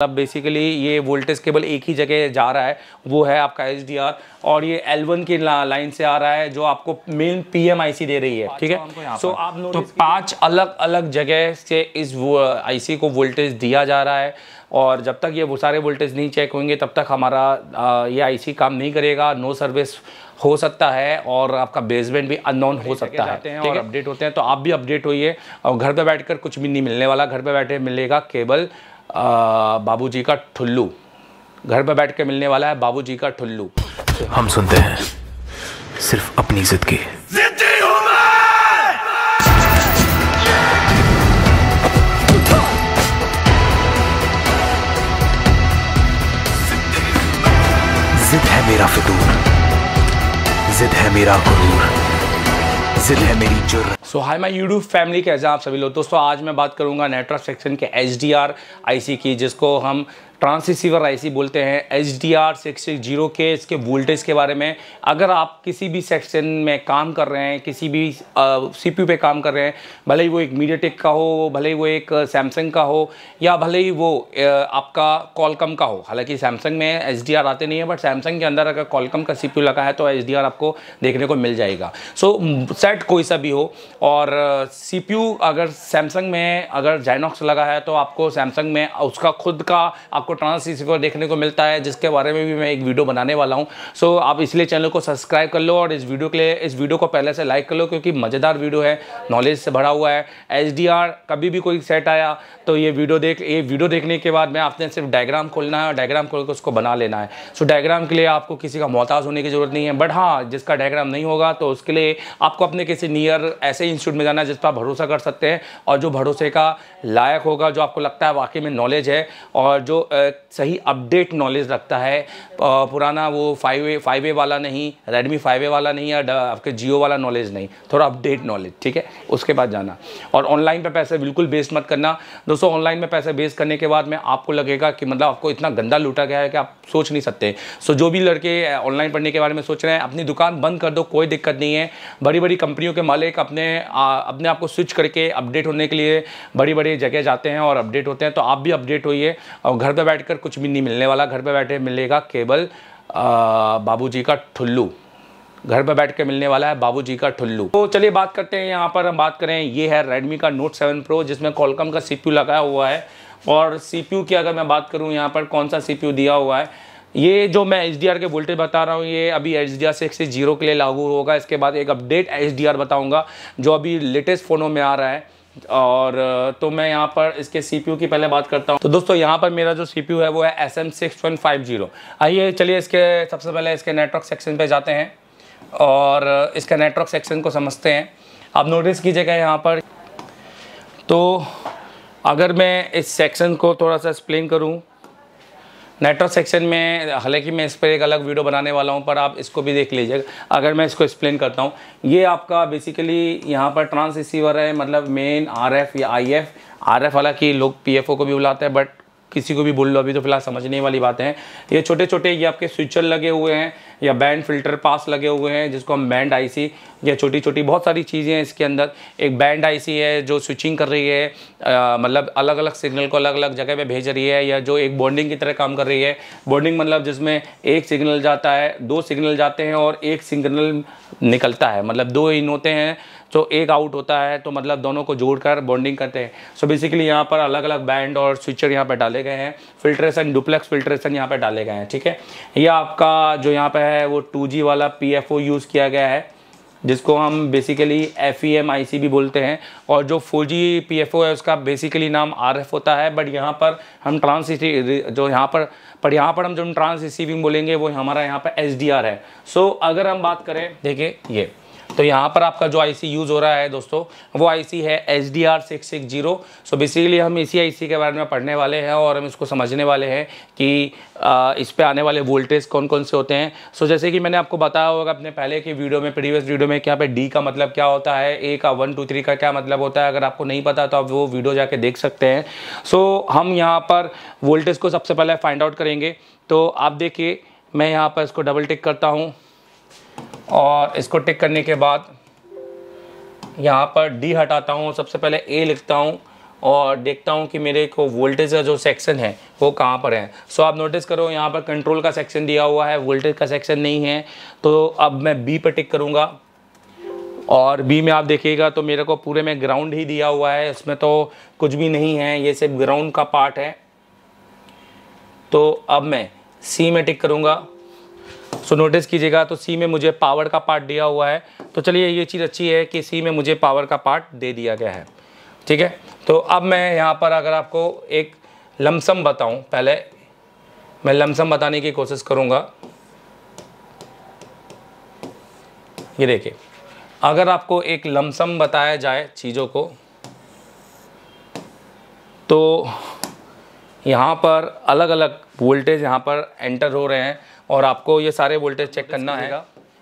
अब मतलब बेसिकली ये वोल्टेज केबल एक ही जगह जा रहा है वो है आपका एच और ये L1 की लाइन से आ रहा है जो आपको मेन पी एम दे रही है ठीक है सो आप तो पांच अलग अलग जगह से इस आईसी uh, को वोल्टेज दिया जा रहा है और जब तक ये वो सारे वोल्टेज नहीं चेक होंगे तब तक हमारा uh, ये आईसी काम नहीं करेगा नो सर्विस हो सकता है और आपका बेसमेंट भी अननोन हो सकता है ठीक है अपडेट होते हैं तो आप भी अपडेट होइए और घर पर बैठ कुछ भी नहीं मिलने वाला घर पर बैठे मिलेगा केबल बाबूजी का ठुल्लू घर पर बैठ के मिलने वाला है बाबूजी का ठुल्लू हम सुनते हैं सिर्फ अपनी जिद की जिद है मेरा फितूर जिद है मेरा गुरूर हाजिर है मेरी जुर्र so hi my YouTube family कैसे आप सभी लोग दोस्तों आज मैं बात करूंगा नेटवर्क सेक्शन के H D R I C की जिसको हम ट्रांसिसीवर आईसी बोलते हैं H D R six six zero के इसके वोल्टेज के बारे में अगर आप किसी भी सेक्शन में काम कर रहे हैं किसी भी सी पी पे काम कर रहे हैं भले ही वो एक मीडियाटेक का हो भले ही वो एक सैमसंग का हो या भले ही वो आपका कॉलकम का हो हालांकि सैमसंग में एच डी आर आते नहीं है बट सैमसंग के अंदर अगर कॉलकम का सी पी यू लगा है तो एच डी आर आपको देखने को मिल जाएगा सो so, सेट कोई सा भी हो और सी पी यू अगर सैमसंग में अगर जाइनॉक्स लगा है तो आपको सैमसंग में उसका खुद का आपको ट्रांस रिसीवर देखने को मिलता है जिसके बारे में भी मैं एक वीडियो बनाने वाला हूँ सो so, आप इसलिए चैनल को सब्सक्राइब कर लो और इस वीडियो के लिए इस वीडियो को पहले से लाइक कर लो क्योंकि मज़ेदार वीडियो है नॉलेज से भरा हुआ है एच कभी भी कोई सेट आया तो ये वीडियो देख ये वीडियो देखने के बाद मैं आपने सिर्फ डायग्राम खोलना है और डायग्राम खोल उसको बना लेना है सो so, डायग्राम के लिए आपको किसी का मोहताज होने की ज़रूरत नहीं है बट हाँ जिसका डायग्राम नहीं होगा तो उसके लिए आपको अपने किसी नियर ऐसे इंस्टीट्यूट में जाना है जिस पर आप भरोसा कर सकते हैं और जो भरोसे का लायक होगा जो आपको लगता है वाकई में नॉलेज है और जो सही अपडेट नॉलेज रखता है पुराना वो फाइव फाइव ए वाला नहीं रेडमी फाइव ए वाला नहीं या आपके जियो वाला नॉलेज नहीं थोड़ा अपडेट नॉलेज ठीक है उसके बाद जाना और ऑनलाइन पे पैसे बिल्कुल वेस्ट मत करना दोस्तों ऑनलाइन में पैसे वेस्ट करने के बाद में आपको लगेगा कि मतलब आपको इतना गंदा लूटा गया है कि आप सोच नहीं सकते सो जो भी लड़के ऑनलाइन पढ़ने के बारे में सोच रहे हैं अपनी दुकान बंद कर दो कोई दिक्कत नहीं है बड़ी बड़ी कंपनियों के मालिक अपने अपने आप को स्विच करके अपडेट होने के लिए बड़ी बड़ी जगह जाते हैं और अपडेट होते हैं तो आप भी अपडेट होइए और घर पर बैठकर कुछ भी नहीं मिलने वाला घर पर बैठे मिलेगा केवल बाबूजी का ठुल्लू घर पर बैठ के मिलने वाला है बाबूजी का ठुल्लू तो चलिए बात करते हैं यहाँ पर हम बात करें ये है रेडमी का नोट 7 प्रो जिसमें कॉलकम का यू लगाया हुआ है और यू की अगर मैं बात करूँ यहाँ पर कौन सा यू दिया हुआ है ये जो मैं एच के वोल्टेज बता रहा हूँ ये अभी H D R six zero के लिए लागू होगा इसके बाद एक अपडेट एच डी आर बताऊँगा जो अभी लेटेस्ट फ़ोनों में आ रहा है और तो मैं यहाँ पर इसके सी की पहले बात करता हूँ तो दोस्तों यहाँ पर मेरा जो सी है वो है S M six one five zero आइए चलिए इसके सबसे पहले इसके नेटवर्क सेक्शन पे जाते हैं और इसका नेटवर्क सेक्शन को समझते हैं आप नोटिस कीजिएगा यहाँ पर तो अगर मैं इस सेक्शन को थोड़ा सा एक्सप्लेन करूँ नेटवर्क सेक्शन में हालांकि मैं इस पर एक अलग वीडियो बनाने वाला हूं पर आप इसको भी देख लीजिएगा अगर मैं इसको एक्सप्लेन करता हूं ये आपका बेसिकली यहां पर ट्रांस रिसीवर है मतलब मेन आरएफ या आईएफ आरएफ हालांकि लोग पीएफओ को भी बुलाते हैं बट किसी को भी बोल लो अभी तो फिलहाल समझने वाली बात है ये छोटे छोटे ये आपके स्विचर लगे हुए हैं या बैंड फिल्टर पास लगे हुए हैं जिसको हम बैंड आईसी या छोटी छोटी बहुत सारी चीज़ें हैं इसके अंदर एक बैंड आईसी है जो स्विचिंग कर रही है मतलब अलग अलग सिग्नल को अलग अलग जगह पे भेज रही है या जो एक बॉन्डिंग की तरह काम कर रही है बॉन्डिंग मतलब जिसमें एक सिग्नल जाता है दो सिग्नल जाते हैं और एक सिग्नल निकलता है मतलब दो इन होते हैं तो एक आउट होता है तो मतलब दोनों को जोड़कर बॉन्डिंग करते हैं सो बेसिकली यहाँ पर अलग अलग बैंड और स्विचर यहाँ पर डाले गए हैं फिल्ट्रेशन डुप्लेक्स फिल्ट्रेशन यहाँ पर डाले गए हैं ठीक है ये आपका जो यहाँ पर है वो टू वाला पी यूज़ किया गया है जिसको हम basically F E M I C भी बोलते हैं और जो four G P F O है उसका बेसिकली नाम आर एफ होता है बट यहाँ पर हम ट्रांस जो यहाँ पर पर यहाँ पर हम जो ट्रांस रिसीविंग बोलेंगे वो हमारा यहाँ पर एस डी आर है सो so, अगर हम बात करें देखिए ये तो यहाँ पर आपका जो आईसी यूज़ हो रहा है दोस्तों वो आईसी है H D R six six zero so basically हम इसी आईसी के बारे में पढ़ने वाले हैं और हम इसको समझने वाले हैं कि आ, इस पर आने वाले वोल्टेज कौन कौन से होते हैं सो जैसे कि मैंने आपको बताया होगा अपने पहले की वीडियो में प्रीवियस वीडियो में यहाँ पे डी का मतलब क्या होता है ए का वन टू थ्री का क्या मतलब होता है अगर आपको नहीं पता तो आप वो वीडियो जाके देख सकते हैं सो हम यहाँ पर वोल्टेज को सबसे पहले फाइंड आउट करेंगे तो आप देखिए मैं यहाँ पर इसको डबल टिक करता हूँ और इसको टिक करने के बाद यहाँ पर डी हटाता हूँ सबसे पहले ए लिखता हूँ और देखता हूँ कि मेरे को वोल्टेज का जो सेक्शन है वो कहाँ पर है सो so, आप नोटिस करो यहाँ पर कंट्रोल का सेक्शन दिया हुआ है वोल्टेज का सेक्शन नहीं है तो अब मैं बी पर टिक करूँगा और बी में आप देखिएगा तो मेरे को पूरे में ग्राउंड ही दिया हुआ है इसमें तो कुछ भी नहीं है ये सिर्फ ग्राउंड का पार्ट है तो अब मैं सी में टिक करूँगा सो नोटिस कीजिएगा तो सी में मुझे पावर का पार्ट दिया हुआ है तो चलिए ये चीज़ अच्छी है कि सी में मुझे पावर का पार्ट दे दिया गया है ठीक है तो अब मैं यहाँ पर अगर आपको एक लमसम बताऊँ पहले मैं लमसम बताने की कोशिश करूँगा ये देखिए अगर आपको एक लमसम बताया जाए चीज़ों को तो यहाँ पर अलग अलग वोल्टेज यहाँ पर एंटर हो रहे हैं और आपको ये सारे वोल्टेज चेक करना है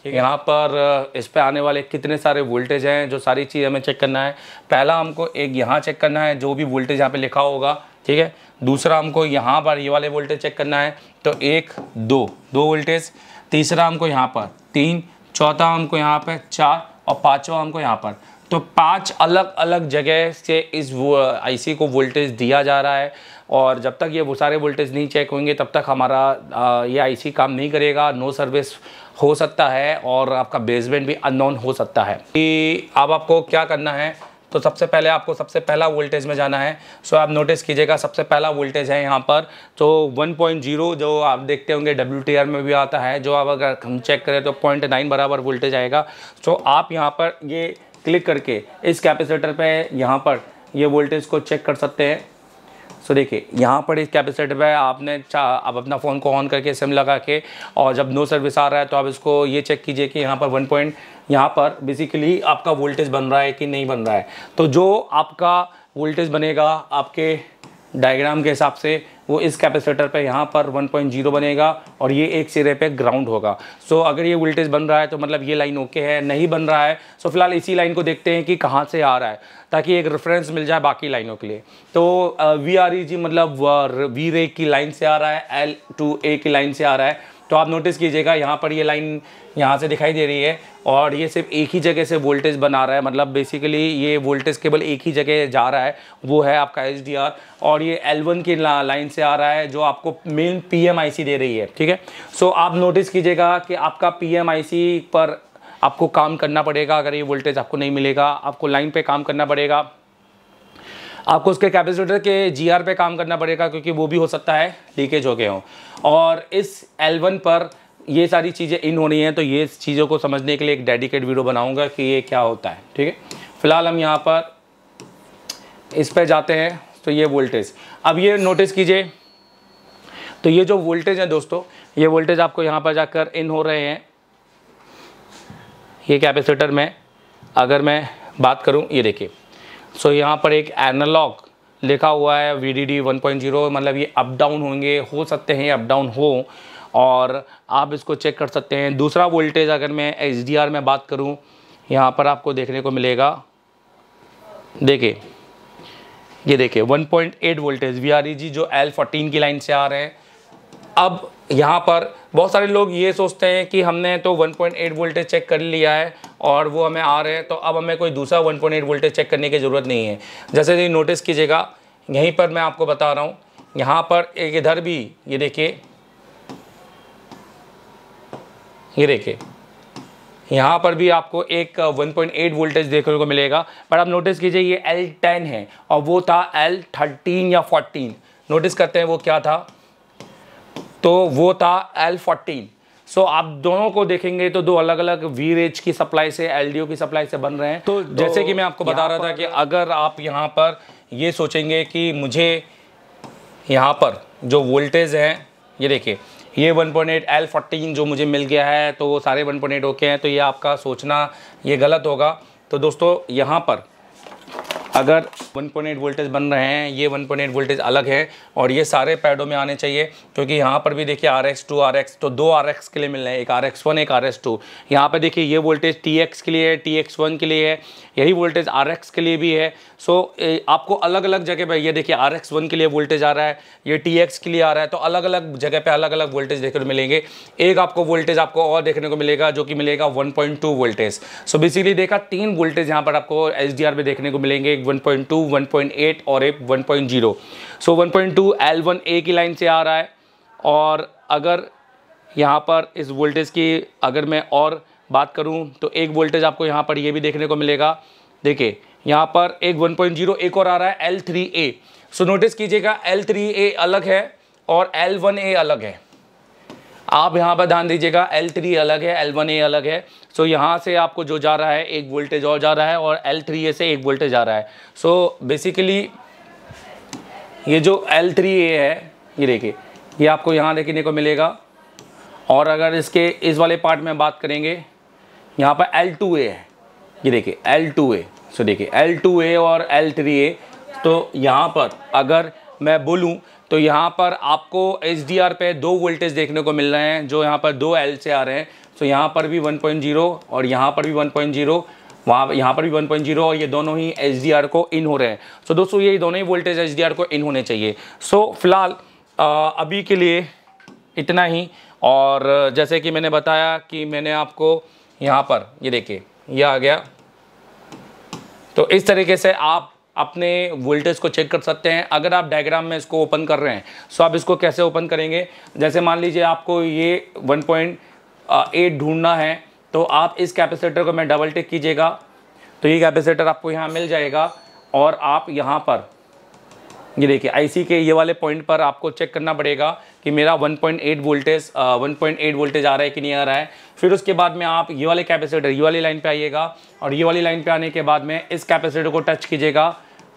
यहाँ पर इस पे आने वाले कितने सारे वोल्टेज हैं जो सारी चीज़ हमें चेक करना है पहला हमको एक यहाँ चेक करना है जो भी वोल्टेज यहाँ पे लिखा होगा ठीक है दूसरा हमको यहाँ पर ये वाले वोल्टेज चेक करना है तो एक दो दो वोल्टेज तीसरा हमको यहाँ पर तीन चौथा हमको यहाँ पर चार और पाँचवा हमको यहाँ पर तो पांच अलग अलग जगह से इस आईसी को वोल्टेज दिया जा रहा है और जब तक ये वो सारे वोल्टेज नहीं चेक होंगे तब तक हमारा ये आईसी काम नहीं करेगा नो सर्विस हो सकता है और आपका बेसमेंट भी अननोन हो सकता है कि अब आपको क्या करना है तो सबसे पहले आपको सबसे पहला वोल्टेज में जाना है सो आप नोटिस कीजिएगा सबसे पहला वोल्टेज है यहाँ पर तो 1.0 जो आप देखते होंगे डब्ल्यू में भी आता है जो आप अगर हम चेक करें तो पॉइंट बराबर वोल्टेज आएगा सो आप यहाँ पर ये क्लिक करके इस कैपेसिटर पे यहाँ पर ये वोल्टेज को चेक कर सकते हैं सो देखिए यहाँ पर इस कैपेसिटर पे आपने आप अपना फ़ोन को ऑन करके सिम लगा के और जब नो सर्विस आ रहा है तो आप इसको ये चेक कीजिए कि यहाँ पर वन पॉइंट यहाँ पर बेसिकली आपका वोल्टेज बन रहा है कि नहीं बन रहा है तो जो आपका वोल्टेज बनेगा आपके डायग्राम के हिसाब से वो इस कैपेसिटर पे यहाँ पर 1.0 बनेगा और ये एक सिरे पे ग्राउंड होगा सो so, अगर ये वोल्टेज बन रहा है तो मतलब ये लाइन ओके है नहीं बन रहा है सो so, फिलहाल इसी लाइन को देखते हैं कि कहाँ से आ रहा है ताकि एक रेफरेंस मिल जाए बाकी लाइनों के लिए तो वी आर ई जी मतलब वी रे की लाइन से आ रहा है एल टू ए की लाइन से आ रहा है तो आप नोटिस कीजिएगा यहाँ पर ये लाइन यहाँ से दिखाई दे रही है और ये सिर्फ एक ही जगह से वोल्टेज बना रहा है मतलब बेसिकली ये वोल्टेज केवल एक ही जगह जा रहा है वो है आपका एच और ये L1 की लाइन से आ रहा है जो आपको मेन पी दे रही है ठीक है सो आप नोटिस कीजिएगा कि आपका पी पर आपको काम करना पड़ेगा अगर ये वोल्टेज आपको नहीं मिलेगा आपको लाइन पर काम करना पड़ेगा आपको उसके कैपेसिटर के जी पे काम करना पड़ेगा क्योंकि वो भी हो सकता है लीकेज हो गए हों और इस एल पर ये सारी चीज़ें इन होनी है तो ये चीज़ों को समझने के लिए एक डेडिकेट वीडियो बनाऊंगा कि ये क्या होता है ठीक है फ़िलहाल हम यहाँ पर इस पर जाते हैं तो ये वोल्टेज अब ये नोटिस कीजिए तो ये जो वोल्टेज है दोस्तों ये वोल्टेज आपको यहाँ पर जाकर इन हो रहे हैं ये कैपेसिटर में अगर मैं बात करूँ ये देखिए सो so, यहाँ पर एक एनालॉग लिखा हुआ है V D D one point zero मतलब ये अप डाउन होंगे हो सकते हैं अप डाउन हो और आप इसको चेक कर सकते हैं दूसरा वोल्टेज अगर मैं एच डी आर में बात करूँ यहाँ पर आपको देखने को मिलेगा देखिए ये देखिए 1.8 voltage V R E G जो एल फोर्टीन की लाइन से आ रहे हैं अब यहाँ पर बहुत सारे लोग ये सोचते हैं कि हमने तो 1.8 वोल्टेज चेक कर लिया है और वो हमें आ रहे हैं तो अब हमें कोई दूसरा 1.8 वोल्टेज चेक करने की ज़रूरत नहीं है जैसे कि नोटिस कीजिएगा यहीं पर मैं आपको बता रहा हूँ यहाँ पर एक इधर भी ये देखिए ये देखिए यहाँ पर भी आपको एक 1.8 वोल्टेज देखने को मिलेगा पर आप नोटिस कीजिए ये L10 है और वो था L13 या 14 नोटिस करते हैं वो क्या था तो वो था एल फोर्टीन सो so, आप दोनों को देखेंगे तो दो अलग अलग वी रेज की सप्लाई से एल की सप्लाई से बन रहे हैं तो जैसे कि मैं आपको बता रहा था कि अगर आप यहाँ पर ये सोचेंगे कि मुझे यहाँ पर जो वोल्टेज हैं ये देखिए ये 1.8 पॉइंट फोर्टीन जो मुझे मिल गया है तो वो सारे 1.8 ओके हैं तो ये आपका सोचना ये गलत होगा तो दोस्तों यहाँ पर अगर 1.8 वोल्टेज बन रहे हैं ये 1.8 वोल्टेज अलग है और ये सारे पैडों में आने चाहिए क्योंकि यहाँ पर भी देखिए R X two R X तो दो आर एक्स के लिए मिल रहे हैं एक आर एक्स वन एक आर एक्स टू यहाँ पर देखिए ये वोल्टेज टी एक्स के लिए है टी एक्स वन के लिए है यही वोल्टेज आर एक्स के लिए भी है सो so, आपको अलग अलग जगह पे ये देखिए आर एक्स वन के लिए वोल्टेज आ रहा है ये टी एक्स के लिए आ रहा है तो अलग अलग जगह पे अलग अलग वोल्टेज देखने को मिलेंगे एक आपको वोल्टेज आपको और देखने को मिलेगा जो कि मिलेगा 1.2 वोल्टेज सो बेसिकली देखा तीन वोल्टेज यहाँ पर आपको एच डी में देखने को मिलेंगे एक वन पॉइंट और एक one point so one point A की लाइन से आ रहा है और अगर यहाँ पर इस वोल्टेज की अगर मैं और बात करूँ तो एक वोल्टेज आपको यहाँ पर ये भी देखने को मिलेगा देखिए यहाँ पर एक 1.0 एक और आ रहा है L3A सो नोटिस कीजिएगा L3A अलग है और L1A अलग है आप यहाँ पर ध्यान दीजिएगा L3 अलग है L1A अलग है सो so, यहाँ से आपको जो जा रहा है एक वोल्टेज और जा रहा है और L3A से एक वोल्टेज आ रहा है सो so, बेसिकली ये जो L3A है ये देखिए ये आपको यहाँ देखने को मिलेगा और अगर इसके इस वाले पार्ट में बात करेंगे यहाँ पर ए है ये देखिए ए सो देखिए एल टू ए और एल थ्री ए तो यहाँ पर अगर मैं बोलूँ तो यहाँ पर आपको एच डी आर पे दो वोल्टेज देखने को मिल रहे हैं जो यहाँ पर दो एल से आ रहे हैं सो तो यहाँ पर भी 1.0 और यहाँ पर भी 1.0 वहाँ यहाँ पर भी 1.0 और ये दोनों ही एच को इन हो रहे हैं सो so, दोस्तों ये दोनों ही वोल्टेज एच को इन होने चाहिए सो so, फिलहाल अभी के लिए इतना ही और जैसे कि मैंने बताया कि मैंने आपको यहाँ पर ये देखिए यह आ गया तो इस तरीके से आप अपने वोल्टेज को चेक कर सकते हैं अगर आप डायग्राम में इसको ओपन कर रहे हैं सो तो आप इसको कैसे ओपन करेंगे जैसे मान लीजिए आपको ये 1.8 ढूंढना है तो आप इस कैपेसिटर को मैं डबल टिक कीजिएगा तो ये कैपेसिटर आपको यहाँ मिल जाएगा और आप यहाँ पर ये देखिए आईसी के ये वाले पॉइंट पर आपको चेक करना पड़ेगा कि मेरा 1.8 वोल्टेज 1.8 वोल्टेज आ रहा है कि नहीं आ रहा है फिर उसके बाद में आप ये वाले कैपेसिटर ये वाली लाइन पे आइएगा और ये वाली लाइन पे आने के बाद में इस कैपेसिटर को टच कीजिएगा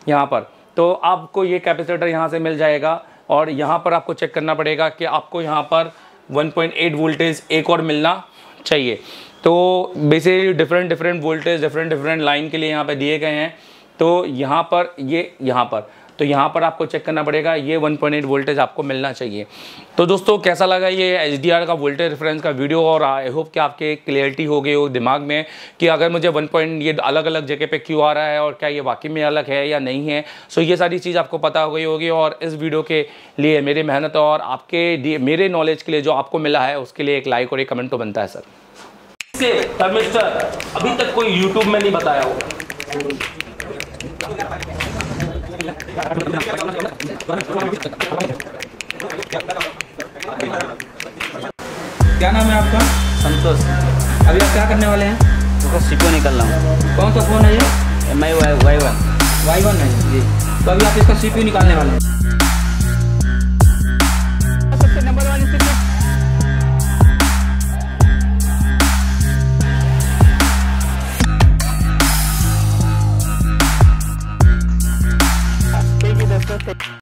यहाँ पर तो आपको ये कैपेसिटर यहाँ से मिल जाएगा और यहाँ पर आपको चेक करना पड़ेगा कि आपको यहाँ पर वन वोल्टेज एक और मिलना चाहिए तो basically different different voltage different different line के लिए यहाँ पर दिए गए हैं तो यहाँ पर ये यहाँ पर तो यहाँ पर आपको चेक करना पड़ेगा ये 1.8 वोल्टेज आपको मिलना चाहिए तो दोस्तों कैसा लगा ये एच का वोल्टेज रेफरेंस का वीडियो और आई होप कि आपके क्लियरिटी हो गई हो दिमाग में कि अगर मुझे वन पॉइंट ये अलग अलग जगह पे क्यों आ रहा है और क्या ये वाकई में अलग है या नहीं है सो ये सारी चीज़ आपको पता हो गई होगी और इस वीडियो के लिए मेरी मेहनत और आपके मेरे नॉलेज के लिए जो आपको मिला है उसके लिए एक लाइक और एक कमेंट तो बनता है सर से सर अभी तक कोई यूट्यूब में नहीं बताया होगा क्या नाम है आपका संतोष अभी आप क्या करने वाले हैं उसका सीपो निकल रहा हूँ कौन सा फ़ोन है ये M I Y one Y one है जी तो अभी आप इसका सीपीयू निकालने वाले हैं could